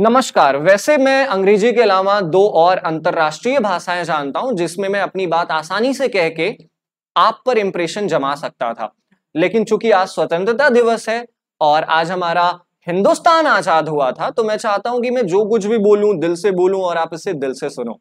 नमस्कार वैसे मैं अंग्रेजी के अलावा दो और अंतरराष्ट्रीय भाषाएं जानता हूं जिसमें मैं अपनी बात आसानी से कह के आप पर इंप्रेशन जमा सकता था लेकिन चूंकि आज स्वतंत्रता दिवस है और आज हमारा हिंदुस्तान आजाद हुआ था तो मैं चाहता हूं कि मैं जो कुछ भी बोलूं दिल से बोलूं और आप इसे दिल से सुनो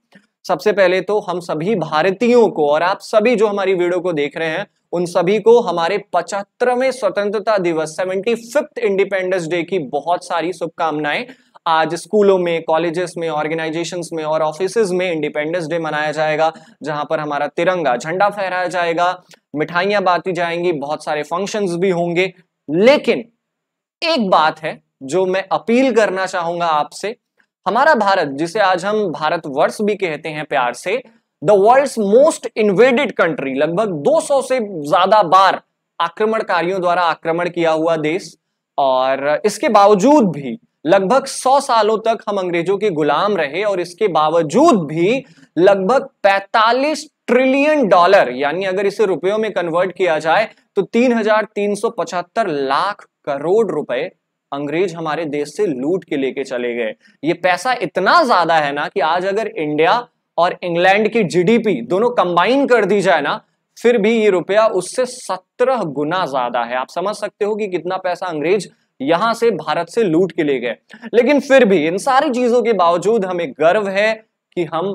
सबसे पहले तो हम सभी भारतीयों को और आप सभी जो हमारी वीडियो को देख रहे हैं उन सभी को हमारे पचहत्तरवें स्वतंत्रता दिवस सेवेंटी फिफ्थ इंडिपेंडेंस डे की बहुत सारी शुभकामनाएं आज स्कूलों में कॉलेजेस में ऑर्गेनाइजेशंस में और ऑफिस में इंडिपेंडेंस डे मनाया जाएगा जहां पर हमारा तिरंगा झंडा फहराया जाएगा मिठाइयां बांटी जाएंगी बहुत सारे फंक्शंस भी होंगे लेकिन एक बात है जो मैं अपील करना चाहूंगा आपसे हमारा भारत जिसे आज हम भारत वर्ष भी कहते हैं प्यार से the world most invaded country लगभग 200 से ज्यादा बार आक्रमणकारियों द्वारा आक्रमण किया हुआ देश और इसके बावजूद भी लगभग सौ सालों तक हम अंग्रेजों के गुलाम रहे और इसके बावजूद भी लगभग 45 ट्रिलियन डॉलर यानी अगर इसे रुपयों में कन्वर्ट किया जाए तो 3,375 लाख करोड़ रुपए अंग्रेज हमारे देश से लूट के लेके चले गए ये पैसा इतना ज्यादा है ना कि आज अगर इंडिया और इंग्लैंड की जीडीपी दोनों कंबाइन कर दी जाए ना फिर भी ये रुपया उससे सत्रह गुना ज्यादा है आप समझ सकते हो कि कितना पैसा अंग्रेज यहां से भारत से लूट के ले गए लेकिन फिर भी इन सारी चीजों के बावजूद हमें गर्व है कि हम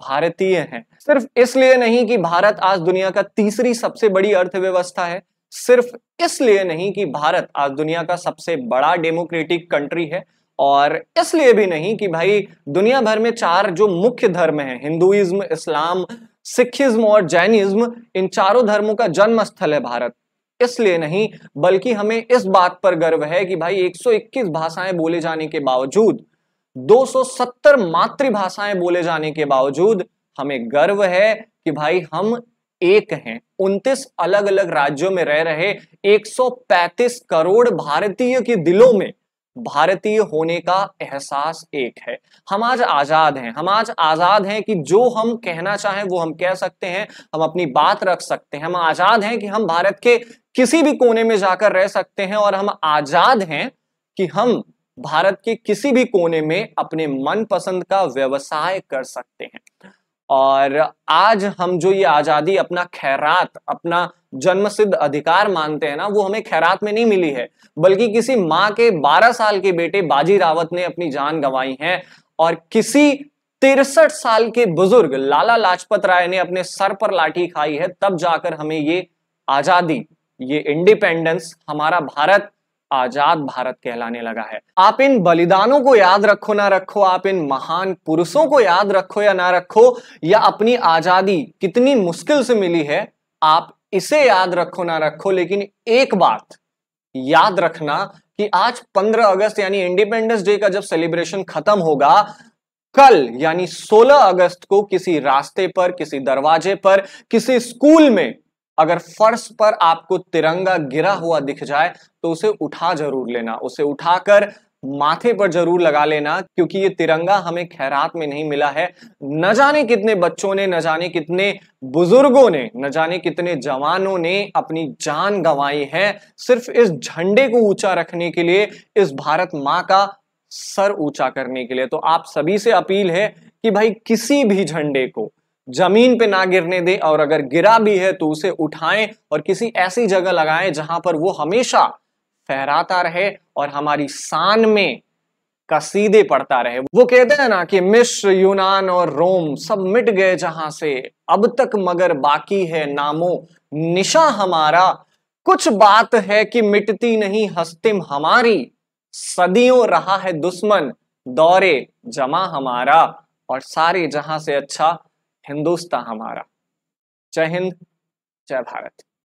भारतीय हैं सिर्फ इसलिए नहीं कि भारत आज दुनिया का तीसरी सबसे बड़ी अर्थव्यवस्था है सिर्फ इसलिए नहीं कि भारत आज दुनिया का सबसे बड़ा डेमोक्रेटिक कंट्री है और इसलिए भी नहीं कि भाई दुनिया भर में चार जो मुख्य धर्म है हिंदुइज्म इस्लाम सिखिज्म और जैनिज्म इन चारों धर्मों का जन्म स्थल है भारत इसलिए नहीं बल्कि हमें इस बात पर गर्व है कि भाई 121 भाषाएं बोले जाने के बावजूद 270 मातृभाषाएं बोले जाने के बावजूद हमें गर्व है कि भाई हम एक हैं उनतीस अलग अलग राज्यों में रह रहे 135 करोड़ भारतीय के दिलों में भारतीय होने का एहसास एक है हम आज आजाद हैं हम आज आजाद हैं कि जो हम कहना चाहें वो हम कह सकते हैं हम अपनी बात रख सकते हैं हम आजाद हैं कि हम भारत के किसी भी कोने में जाकर रह सकते हैं और हम आजाद हैं कि हम भारत के किसी भी कोने में अपने मनपसंद का व्यवसाय कर सकते हैं और आज हम जो ये आजादी अपना खैरात अपना जन्मसिद्ध अधिकार मानते हैं ना वो हमें खैरात में नहीं मिली है बल्कि किसी माँ के 12 साल के बेटे बाजी रावत ने अपनी जान गंवाई है और किसी तिरसठ साल के बुजुर्ग लाला लाजपत राय ने अपने सर पर लाठी खाई है तब जाकर हमें ये आजादी ये इंडिपेंडेंस हमारा भारत आजाद भारत कहलाने लगा है आप इन बलिदानों को याद रखो ना रखो आप इन महान पुरुषों को याद रखो या ना रखो या अपनी आजादी कितनी मुश्किल से मिली है आप इसे याद रखो ना रखो लेकिन एक बात याद रखना कि आज 15 अगस्त यानी इंडिपेंडेंस डे का जब सेलिब्रेशन खत्म होगा कल यानी 16 अगस्त को किसी रास्ते पर किसी दरवाजे पर किसी स्कूल में अगर फर्श पर आपको तिरंगा गिरा हुआ दिख जाए तो उसे उठा जरूर लेना उसे उठाकर माथे पर जरूर लगा लेना क्योंकि ये तिरंगा हमें खैरात में नहीं मिला है न जाने कितने बच्चों ने न जाने कितने बुजुर्गों ने न जाने कितने जवानों ने अपनी जान गंवाई है सिर्फ इस झंडे को ऊंचा रखने के लिए इस भारत माँ का सर ऊंचा करने के लिए तो आप सभी से अपील है कि भाई किसी भी झंडे को जमीन पे ना गिरने दें और अगर गिरा भी है तो उसे उठाएं और किसी ऐसी जगह लगाएं जहां पर वो हमेशा फहराता रहे और हमारी शान में कसीदे पड़ता रहे वो कहते हैं ना कि मिश्र यूनान और रोम सब मिट गए जहां से अब तक मगर बाकी है नामो निशा हमारा कुछ बात है कि मिटती नहीं हस्तिम हमारी सदियों रहा है दुश्मन दौरे जमा हमारा और सारे जहां से अच्छा हिंदुस्तान हमारा जय हिंद जय भारत